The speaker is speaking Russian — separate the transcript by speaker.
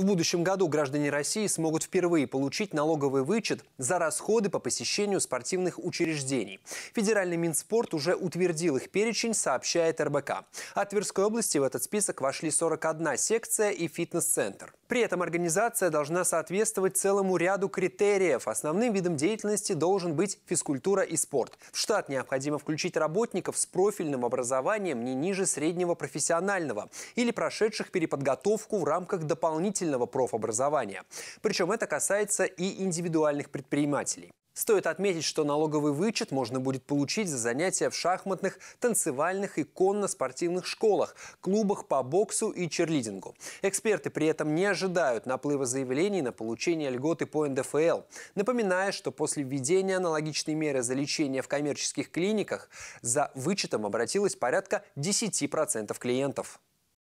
Speaker 1: В будущем году граждане России смогут впервые получить налоговый вычет за расходы по посещению спортивных учреждений. Федеральный Минспорт уже утвердил их перечень, сообщает РБК. От Тверской области в этот список вошли 41 секция и фитнес-центр. При этом организация должна соответствовать целому ряду критериев. Основным видом деятельности должен быть физкультура и спорт. В штат необходимо включить работников с профильным образованием не ниже среднего профессионального или прошедших переподготовку в рамках дополнительного школьного профобразования. Причем это касается и индивидуальных предпринимателей. Стоит отметить, что налоговый вычет можно будет получить за занятия в шахматных, танцевальных и конно-спортивных школах, клубах по боксу и черлидингу. Эксперты при этом не ожидают наплыва заявлений на получение льготы по НДФЛ, напоминая, что после введения аналогичной меры за лечение в коммерческих клиниках за вычетом обратилось порядка 10% клиентов.